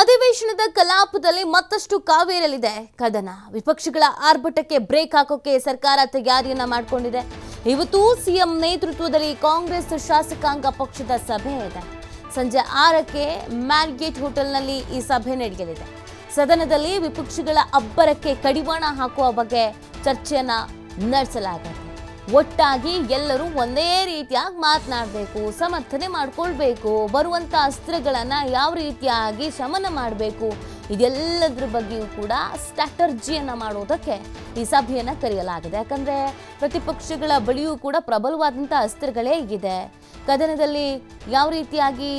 ಅಧಿವೇಶನದ ಕಲಾಪದಲ್ಲಿ ಮತ್ತಷ್ಟು ಕಾವೇರಲಿದೆ ಕದನ ವಿಪಕ್ಷಗಳ ಆರ್ಭಟಕ್ಕೆ ಬ್ರೇಕ್ ಹಾಕೋಕೆ ಸರ್ಕಾರ ತಯಾರಿಯನ್ನ ಮಾಡಿಕೊಂಡಿದೆ ಇವತ್ತು ಸಿಎಂ ನೇತೃತ್ವದಲ್ಲಿ ಕಾಂಗ್ರೆಸ್ ಶಾಸಕಾಂಗ ಪಕ್ಷದ ಸಭೆ ಇದೆ ಸಂಜೆ ಆರಕ್ಕೆ ಮ್ಯಾರ್ಗೇಟ್ ಹೋಟೆಲ್ನಲ್ಲಿ ಈ ಸಭೆ ನಡೆಯಲಿದೆ ಸದನದಲ್ಲಿ ವಿಪಕ್ಷಗಳ ಅಬ್ಬರಕ್ಕೆ ಕಡಿವಾಣ ಹಾಕುವ ಬಗ್ಗೆ ಚರ್ಚೆಯನ್ನ ನಡೆಸಲಾಗಿದೆ ಒಟ್ಟಾಗಿ ಎಲ್ಲರೂ ಒಂದೇ ರೀತಿಯಾಗಿ ಮಾತನಾಡಬೇಕು ಸಮರ್ಥನೆ ಮಾಡಿಕೊಳ್ಬೇಕು ಬರುವಂಥ ಅಸ್ತ್ರಗಳನ್ನು ಯಾವ ರೀತಿಯಾಗಿ ಶಮನ ಮಾಡಬೇಕು ಇದೆಲ್ಲದ್ರ ಬಗ್ಗೆಯೂ ಕೂಡ ಸ್ಟ್ರಾಟರ್ಜಿಯನ್ನು ಮಾಡೋದಕ್ಕೆ ಈ ಸಭೆಯನ್ನು ಕರೆಯಲಾಗಿದೆ ಯಾಕಂದರೆ ಪ್ರತಿಪಕ್ಷಗಳ ಬಳಿಯೂ ಕೂಡ ಪ್ರಬಲವಾದಂಥ ಅಸ್ತ್ರಗಳೇ ಇದೆ ಕದನದಲ್ಲಿ ಯಾವ ರೀತಿಯಾಗಿ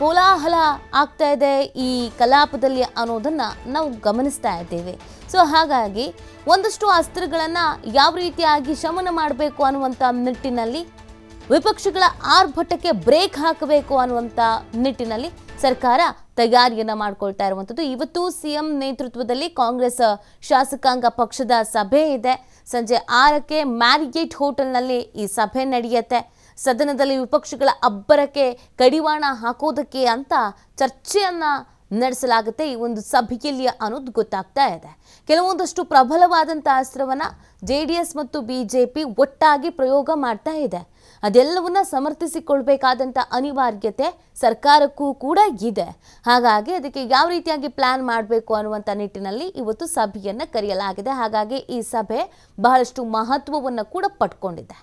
ಕೋಲಾಹಲ ಆಗ್ತಾ ಇದೆ ಈ ಕಲಾಪದಲ್ಲಿ ಅನ್ನೋದನ್ನು ನಾವು ಗಮನಿಸ್ತಾ ಇದ್ದೇವೆ ಸೊ ಹಾಗಾಗಿ ಒಂದಷ್ಟು ಅಸ್ತ್ರಗಳನ್ನು ಯಾವ ರೀತಿಯಾಗಿ ಶಮನ ಮಾಡಬೇಕು ಅನ್ನುವಂಥ ನಿಟ್ಟಿನಲ್ಲಿ ವಿಪಕ್ಷಗಳ ಆರ್ಭಟಕ್ಕೆ ಬ್ರೇಕ್ ಹಾಕಬೇಕು ಅನ್ನುವಂಥ ನಿಟ್ಟಿನಲ್ಲಿ ಸರ್ಕಾರ ತಯಾರಿಯನ್ನು ಮಾಡ್ಕೊಳ್ತಾ ಇರುವಂಥದ್ದು ಇವತ್ತು ಸಿಎಂ ನೇತೃತ್ವದಲ್ಲಿ ಕಾಂಗ್ರೆಸ್ ಶಾಸಕಾಂಗ ಪಕ್ಷದ ಸಭೆ ಇದೆ ಸಂಜೆ ಆರಕ್ಕೆ ಮ್ಯಾರಿಗೇಟ್ ಹೋಟೆಲ್ನಲ್ಲಿ ಈ ಸಭೆ ನಡೆಯುತ್ತೆ ಸದನದಲ್ಲಿ ವಿಪಕ್ಷಗಳ ಅಬ್ಬರಕ್ಕೆ ಕಡಿವಾಣ ಹಾಕೋದಕ್ಕೆ ಅಂತ ಚರ್ಚೆಯನ್ನು ನಡೆಸಲಾಗುತ್ತೆ ಈ ಒಂದು ಸಭೆಯಲ್ಲಿ ಅನ್ನೋದು ಗೊತ್ತಾಗ್ತಾ ಇದೆ ಕೆಲವೊಂದಷ್ಟು ಪ್ರಬಲವಾದಂಥ ಅಸ್ತ್ರವನ್ನು ಜೆ ಡಿ ಎಸ್ ಮತ್ತು ಪಿ ಒಟ್ಟಾಗಿ ಪ್ರಯೋಗ ಮಾಡ್ತಾ ಇದೆ ಅದೆಲ್ಲವನ್ನ ಸಮರ್ಥಿಸಿಕೊಳ್ಬೇಕಾದಂಥ ಅನಿವಾರ್ಯತೆ ಸರ್ಕಾರಕ್ಕೂ ಕೂಡ ಇದೆ ಹಾಗಾಗಿ ಅದಕ್ಕೆ ಯಾವ ರೀತಿಯಾಗಿ ಪ್ಲಾನ್ ಮಾಡಬೇಕು ಅನ್ನುವಂಥ ನಿಟ್ಟಿನಲ್ಲಿ ಇವತ್ತು ಸಭೆಯನ್ನು ಕರೆಯಲಾಗಿದೆ ಹಾಗಾಗಿ ಈ ಸಭೆ ಬಹಳಷ್ಟು ಮಹತ್ವವನ್ನು ಕೂಡ ಪಟ್ಕೊಂಡಿದೆ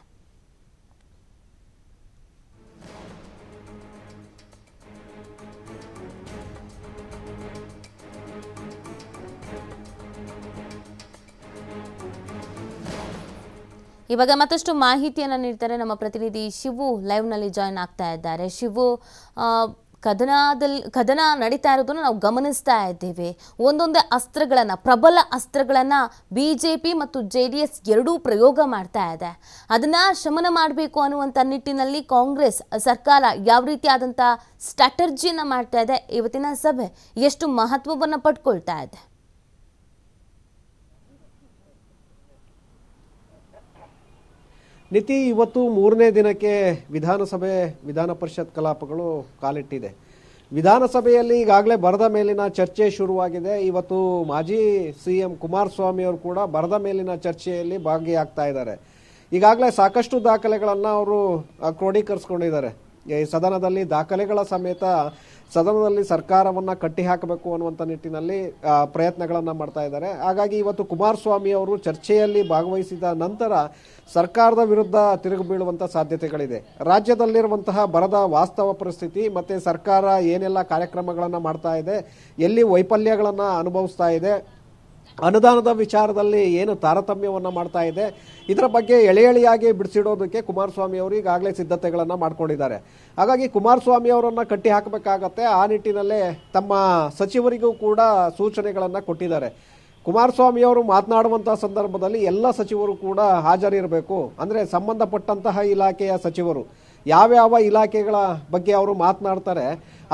ಇವಾಗ ಮತ್ತಷ್ಟು ಮಾಹಿತಿಯನ್ನು ನೀಡ್ತಾರೆ ನಮ್ಮ ಪ್ರತಿನಿಧಿ ಶಿವು ಲೈವ್ನಲ್ಲಿ ಜಾಯಿನ್ ಆಗ್ತಾ ಇದ್ದಾರೆ ಶಿವು ಕದನದಲ್ಲಿ ಕದನ ನಡೀತಾ ಇರೋದನ್ನು ನಾವು ಗಮನಿಸ್ತಾ ಇದ್ದೇವೆ ಒಂದೊಂದೇ ಅಸ್ತ್ರಗಳನ್ನು ಪ್ರಬಲ ಅಸ್ತ್ರಗಳನ್ನು ಬಿ ಜೆ ಪಿ ಮತ್ತು ಜೆ ಡಿ ಎಸ್ ಎರಡೂ ಪ್ರಯೋಗ ಮಾಡ್ತಾ ಇದೆ ಅದನ್ನು ಶಮನ ಮಾಡಬೇಕು ಅನ್ನುವಂಥ ನಿಟ್ಟಿನಲ್ಲಿ ಕಾಂಗ್ರೆಸ್ ಸರ್ಕಾರ ಯಾವ ರೀತಿಯಾದಂಥ ಸ್ಟ್ರಾಟರ್ಜಿಯನ್ನು ಮಾಡ್ತಾ ಇದೆ ಇವತ್ತಿನ ಸಭೆ ಎಷ್ಟು ಮಹತ್ವವನ್ನು ಪಡ್ಕೊಳ್ತಾ ಇದೆ ನಿತಿ ಇವತ್ತು ಮೂರನೇ ದಿನಕ್ಕೆ ವಿಧಾನಸಭೆ ವಿಧಾನ ಪರಿಷತ್ ಕಲಾಪಗಳು ಕಾಲಿಟ್ಟಿದೆ ವಿಧಾನಸಭೆಯಲ್ಲಿ ಈಗಾಗಲೇ ಬರದ ಮೇಲಿನ ಚರ್ಚೆ ಶುರುವಾಗಿದೆ ಇವತ್ತು ಮಾಜಿ ಸಿ ಎಂ ಕುಮಾರಸ್ವಾಮಿ ಅವರು ಕೂಡ ಬರದ ಮೇಲಿನ ಚರ್ಚೆಯಲ್ಲಿ ಭಾಗಿಯಾಗ್ತಾ ಇದ್ದಾರೆ ಈಗಾಗಲೇ ಸಾಕಷ್ಟು ದಾಖಲೆಗಳನ್ನು ಅವರು ಕ್ರೋಢೀಕರಿಸ್ಕೊಂಡಿದ್ದಾರೆ ಸದನದಲ್ಲಿ ದಾಖಲೆಗಳ ಸಮೇತ ಸದನದಲ್ಲಿ ಸರ್ಕಾರವನ್ನು ಕಟ್ಟಿಹಾಕಬೇಕು ಅನ್ನುವಂಥ ನಿಟ್ಟಿನಲ್ಲಿ ಪ್ರಯತ್ನಗಳನ್ನು ಮಾಡ್ತಾ ಇದ್ದಾರೆ ಹಾಗಾಗಿ ಇವತ್ತು ಕುಮಾರಸ್ವಾಮಿ ಅವರು ಚರ್ಚೆಯಲ್ಲಿ ಭಾಗವಹಿಸಿದ ನಂತರ ಸರ್ಕಾರದ ವಿರುದ್ಧ ತಿರುಗಿ ಬೀಳುವಂಥ ಸಾಧ್ಯತೆಗಳಿದೆ ರಾಜ್ಯದಲ್ಲಿರುವಂತಹ ಬರದ ವಾಸ್ತವ ಪರಿಸ್ಥಿತಿ ಮತ್ತು ಸರ್ಕಾರ ಏನೆಲ್ಲ ಕಾರ್ಯಕ್ರಮಗಳನ್ನು ಮಾಡ್ತಾ ಇದೆ ಎಲ್ಲಿ ವೈಫಲ್ಯಗಳನ್ನು ಅನುಭವಿಸ್ತಾ ಇದೆ ಅನುದಾನದ ವಿಚಾರದಲ್ಲಿ ಏನು ತಾರತಮ್ಯವನ್ನು ಮಾಡ್ತಾ ಇದೆ ಇದರ ಬಗ್ಗೆ ಎಳೆ ಎಳೆಯಾಗಿ ಬಿಡಿಸಿಡೋದಕ್ಕೆ ಕುಮಾರಸ್ವಾಮಿ ಅವರು ಈಗಾಗಲೇ ಸಿದ್ಧತೆಗಳನ್ನು ಮಾಡಿಕೊಂಡಿದ್ದಾರೆ ಹಾಗಾಗಿ ಕುಮಾರಸ್ವಾಮಿ ಅವರನ್ನು ಕಟ್ಟಿ ಹಾಕಬೇಕಾಗತ್ತೆ ಆ ನಿಟ್ಟಿನಲ್ಲೇ ತಮ್ಮ ಸಚಿವರಿಗೂ ಕೂಡ ಸೂಚನೆಗಳನ್ನು ಕೊಟ್ಟಿದ್ದಾರೆ ಕುಮಾರಸ್ವಾಮಿ ಅವರು ಮಾತನಾಡುವಂಥ ಸಂದರ್ಭದಲ್ಲಿ ಎಲ್ಲ ಸಚಿವರು ಕೂಡ ಹಾಜರಿರಬೇಕು ಅಂದರೆ ಸಂಬಂಧಪಟ್ಟಂತಹ ಇಲಾಖೆಯ ಸಚಿವರು ಯಾವ್ಯಾವ ಇಲಾಖೆಗಳ ಬಗ್ಗೆ ಅವರು ಮಾತನಾಡ್ತಾರೆ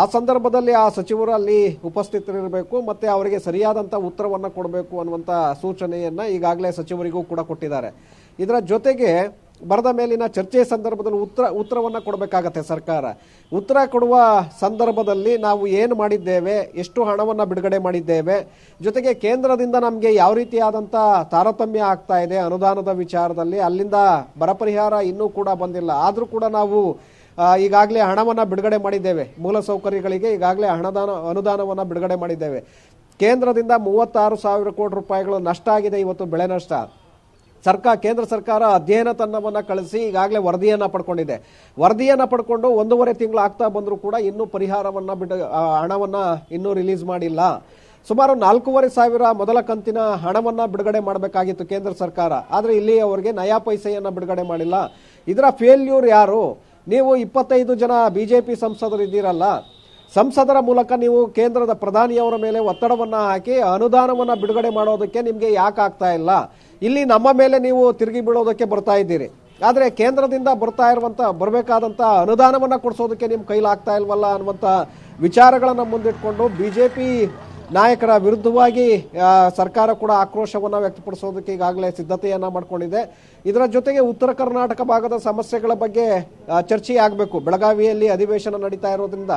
ಆ ಸಂದರ್ಭದಲ್ಲಿ ಆ ಸಚಿವರು ಅಲ್ಲಿ ಉಪಸ್ಥಿತರಿರಬೇಕು ಮತ್ತು ಅವರಿಗೆ ಸರಿಯಾದಂಥ ಉತ್ತರವನ್ನು ಕೊಡಬೇಕು ಅನ್ನುವಂಥ ಸೂಚನೆಯನ್ನು ಈಗಾಗಲೇ ಸಚಿವರಿಗೂ ಕೂಡ ಕೊಟ್ಟಿದ್ದಾರೆ ಇದರ ಜೊತೆಗೆ ಬರದ ಮೇಲಿನ ಚರ್ಚೆ ಸಂದರ್ಭದಲ್ಲಿ ಉತ್ತರ ಉತ್ತರವನ್ನು ಕೊಡಬೇಕಾಗತ್ತೆ ಸರ್ಕಾರ ಉತ್ತರ ಕೊಡುವ ಸಂದರ್ಭದಲ್ಲಿ ನಾವು ಏನು ಮಾಡಿದ್ದೇವೆ ಎಷ್ಟು ಹಣವನ್ನು ಬಿಡುಗಡೆ ಮಾಡಿದ್ದೇವೆ ಜೊತೆಗೆ ಕೇಂದ್ರದಿಂದ ನಮಗೆ ಯಾವ ರೀತಿಯಾದಂಥ ತಾರತಮ್ಯ ಆಗ್ತಾ ಇದೆ ಅನುದಾನದ ವಿಚಾರದಲ್ಲಿ ಅಲ್ಲಿಂದ ಬರ ಪರಿಹಾರ ಇನ್ನೂ ಕೂಡ ಬಂದಿಲ್ಲ ಆದರೂ ಕೂಡ ನಾವು ಈಗಾಗಲೇ ಹಣವನ್ನು ಬಿಡುಗಡೆ ಮಾಡಿದ್ದೇವೆ ಮೂಲಸೌಕರ್ಯಗಳಿಗೆ ಈಗಾಗಲೇ ಹಣದಾನ ಅನುದಾನವನ್ನು ಬಿಡುಗಡೆ ಮಾಡಿದ್ದೇವೆ ಕೇಂದ್ರದಿಂದ ಮೂವತ್ತಾರು ಸಾವಿರ ಕೋಟಿ ರೂಪಾಯಿಗಳು ನಷ್ಟ ಆಗಿದೆ ಇವತ್ತು ಬೆಳೆ ನಷ್ಟ ಸರ್ಕಾರ ಕೇಂದ್ರ ಸರ್ಕಾರ ಅಧ್ಯಯನ ತಂಡವನ್ನು ಕಳಿಸಿ ಈಗಾಗಲೇ ವರದಿಯನ್ನು ಪಡ್ಕೊಂಡಿದೆ ವರದಿಯನ್ನು ಪಡ್ಕೊಂಡು ಒಂದೂವರೆ ತಿಂಗಳು ಆಗ್ತಾ ಬಂದರೂ ಕೂಡ ಇನ್ನೂ ಪರಿಹಾರವನ್ನು ಬಿಡ ಹಣವನ್ನು ಇನ್ನೂ ರಿಲೀಸ್ ಮಾಡಿಲ್ಲ ಸುಮಾರು ನಾಲ್ಕೂವರೆ ಸಾವಿರ ಮೊದಲ ಕಂತಿನ ಹಣವನ್ನು ಬಿಡುಗಡೆ ಮಾಡಬೇಕಾಗಿತ್ತು ಕೇಂದ್ರ ಸರ್ಕಾರ ಆದರೆ ಇಲ್ಲಿ ಅವರಿಗೆ ನಯಾ ಪೈಸೆಯನ್ನು ಬಿಡುಗಡೆ ಮಾಡಿಲ್ಲ ಇದರ ಫೇಲ್ಯೂರ್ ಯಾರು ನೀವು ಇಪ್ಪತ್ತೈದು ಜನ ಬಿ ಜೆ ಪಿ ಸಂಸದರು ಇದ್ದೀರಲ್ಲ ಸಂಸದರ ಮೂಲಕ ನೀವು ಕೇಂದ್ರದ ಪ್ರಧಾನಿಯವರ ಮೇಲೆ ಒತ್ತಡವನ್ನು ಹಾಕಿ ಅನುದಾನವನ್ನು ಬಿಡುಗಡೆ ಮಾಡೋದಕ್ಕೆ ನಿಮಗೆ ಯಾಕೆ ಆಗ್ತಾ ಇಲ್ಲ ಇಲ್ಲಿ ನಮ್ಮ ಮೇಲೆ ನೀವು ತಿರುಗಿ ಬೀಳೋದಕ್ಕೆ ಬರ್ತಾ ಇದ್ದೀರಿ ಆದರೆ ಕೇಂದ್ರದಿಂದ ಬರ್ತಾ ಇರುವಂಥ ಬರಬೇಕಾದಂಥ ಅನುದಾನವನ್ನು ಕೊಡಿಸೋದಕ್ಕೆ ನಿಮ್ಮ ಕೈಲಾಗ್ತಾ ಇಲ್ವಲ್ಲ ಅನ್ನುವಂಥ ವಿಚಾರಗಳನ್ನು ಮುಂದಿಟ್ಕೊಂಡು ಬಿ ಜೆ ಪಿ ನಾಯಕರ ವಿರುದ್ಧವಾಗಿ ಸರ್ಕಾರ ಕೂಡ ಆಕ್ರೋಶವನ್ನು ವ್ಯಕ್ತಪಡಿಸೋದಕ್ಕೆ ಈಗಾಗಲೇ ಸಿದ್ಧತೆಯನ್ನು ಮಾಡಿಕೊಂಡಿದೆ ಇದರ ಜೊತೆಗೆ ಉತ್ತರ ಕರ್ನಾಟಕ ಭಾಗದ ಸಮಸ್ಯೆಗಳ ಬಗ್ಗೆ ಚರ್ಚೆಯಾಗಬೇಕು ಬೆಳಗಾವಿಯಲ್ಲಿ ಅಧಿವೇಶನ ನಡೀತಾ ಇರೋದ್ರಿಂದ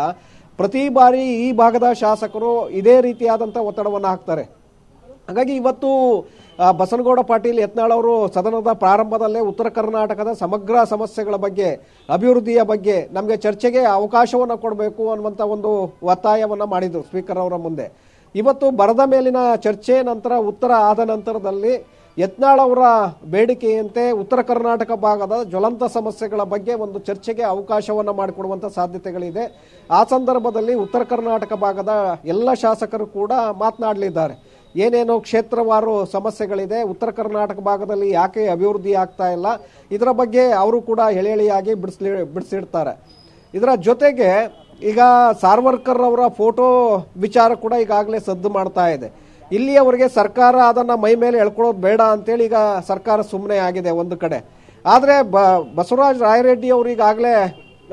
ಪ್ರತಿ ಬಾರಿ ಈ ಭಾಗದ ಶಾಸಕರು ಇದೇ ರೀತಿಯಾದಂಥ ಒತ್ತಡವನ್ನು ಹಾಕ್ತಾರೆ ಹಾಗಾಗಿ ಇವತ್ತು ಬಸನಗೌಡ ಪಾಟೀಲ್ ಯತ್ನಾಳ್ ಅವರು ಸದನದ ಪ್ರಾರಂಭದಲ್ಲೇ ಉತ್ತರ ಕರ್ನಾಟಕದ ಸಮಗ್ರ ಸಮಸ್ಯೆಗಳ ಬಗ್ಗೆ ಅಭಿವೃದ್ಧಿಯ ಬಗ್ಗೆ ನಮಗೆ ಚರ್ಚೆಗೆ ಅವಕಾಶವನ್ನು ಕೊಡಬೇಕು ಅನ್ನುವಂಥ ಒಂದು ಒತ್ತಾಯವನ್ನು ಮಾಡಿದರು ಸ್ಪೀಕರ್ ಅವರ ಮುಂದೆ ಇವತ್ತು ಬರದ ಮೇಲಿನ ಚರ್ಚೆ ನಂತರ ಉತ್ತರ ಆದ ನಂತರದಲ್ಲಿ ಯತ್ನಾಳ್ ಅವರ ಬೇಡಿಕೆಯಂತೆ ಉತ್ತರ ಕರ್ನಾಟಕ ಭಾಗದ ಜ್ವಲಂತ ಸಮಸ್ಯೆಗಳ ಬಗ್ಗೆ ಒಂದು ಚರ್ಚೆಗೆ ಅವಕಾಶವನ್ನು ಮಾಡಿಕೊಡುವಂಥ ಸಾಧ್ಯತೆಗಳಿದೆ ಆ ಸಂದರ್ಭದಲ್ಲಿ ಉತ್ತರ ಕರ್ನಾಟಕ ಭಾಗದ ಎಲ್ಲ ಶಾಸಕರು ಕೂಡ ಮಾತನಾಡಲಿದ್ದಾರೆ ಏನೇನೋ ಕ್ಷೇತ್ರವಾರು ಸಮಸ್ಯೆಗಳಿದೆ ಉತ್ತರ ಕರ್ನಾಟಕ ಭಾಗದಲ್ಲಿ ಯಾಕೆ ಅಭಿವೃದ್ಧಿ ಆಗ್ತಾ ಇಲ್ಲ ಇದರ ಬಗ್ಗೆ ಅವರು ಕೂಡ ಎಳೆ ಎಳೆಯಾಗಿ ಬಿಡಿಸ್ಲಿ ಬಿಡಿಸಿಡ್ತಾರೆ ಇದರ ಜೊತೆಗೆ ಈಗ ಸಾರ್ವರ್ಕರ್ ಅವರ ಫೋಟೋ ವಿಚಾರ ಕೂಡ ಈಗಾಗಲೇ ಸದ್ದು ಮಾಡ್ತಾ ಇದೆ ಇಲ್ಲಿಯವರೆಗೆ ಸರ್ಕಾರ ಅದನ್ನು ಮೈ ಮೇಲೆ ಎಳ್ಕೊಳ್ಳೋದು ಬೇಡ ಅಂತೇಳಿ ಈಗ ಸರ್ಕಾರ ಸುಮ್ಮನೆ ಆಗಿದೆ ಒಂದು ಕಡೆ ಆದರೆ ಬ ಬಸವರಾಜ ರಾಯರೆಡ್ಡಿ ಅವರು ಈಗಾಗಲೇ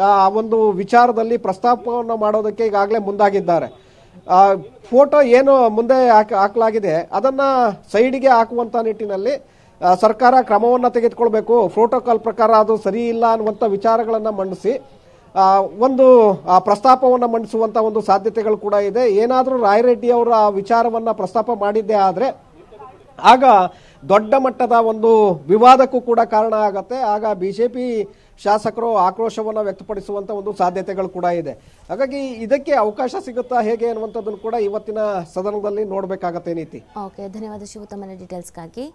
ಆ ಒಂದು ವಿಚಾರದಲ್ಲಿ ಪ್ರಸ್ತಾಪವನ್ನು ಮಾಡೋದಕ್ಕೆ ಈಗಾಗಲೇ ಮುಂದಾಗಿದ್ದಾರೆ ಫೋಟೋ ಏನು ಮುಂದೆ ಹಾಕಿ ಹಾಕಲಾಗಿದೆ ಅದನ್ನು ಸೈಡಿಗೆ ಹಾಕುವಂಥ ನಿಟ್ಟಿನಲ್ಲಿ ಸರ್ಕಾರ ಕ್ರಮವನ್ನು ತೆಗೆದುಕೊಳ್ಬೇಕು ಪ್ರೋಟೋಕಾಲ್ ಪ್ರಕಾರ ಅದು ಸರಿ ಇಲ್ಲ ಅನ್ನುವಂಥ ವಿಚಾರಗಳನ್ನು ಮಂಡಿಸಿ ಒಂದು ಪ್ರಸ್ತಾಪವನ್ನು ಮಂಡಿಸುವಂತ ಒಂದು ಸಾಧ್ಯತೆಗಳು ಕೂಡ ಇದೆ ಏನಾದರೂ ರಾಯರೆಡ್ಡಿ ಆ ವಿಚಾರವನ್ನು ಪ್ರಸ್ತಾಪ ಮಾಡಿದ್ದೇ ಆದರೆ ಆಗ ದೊಡ್ಡ ಮಟ್ಟದ ಒಂದು ವಿವಾದಕ್ಕೂ ಕೂಡ ಕಾರಣ ಆಗತ್ತೆ ಆಗ ಬಿಜೆಪಿ ಶಾಸಕರು ಆಕ್ರೋಶವನ್ನು ವ್ಯಕ್ತಪಡಿಸುವಂತ ಒಂದು ಸಾಧ್ಯತೆಗಳು ಕೂಡ ಇದೆ ಹಾಗಾಗಿ ಇದಕ್ಕೆ ಅವಕಾಶ ಸಿಗುತ್ತಾ ಹೇಗೆ ಅನ್ನುವಂಥದ್ದನ್ನು ಕೂಡ ಇವತ್ತಿನ ಸದನದಲ್ಲಿ ನೋಡಬೇಕಾಗತ್ತೆ ನೀತಿ ಓಕೆ ಧನ್ಯವಾದ ಶಿವತಮ್ಮನ ಡೀಟೇಲ್ಸ್ಗಾಗಿ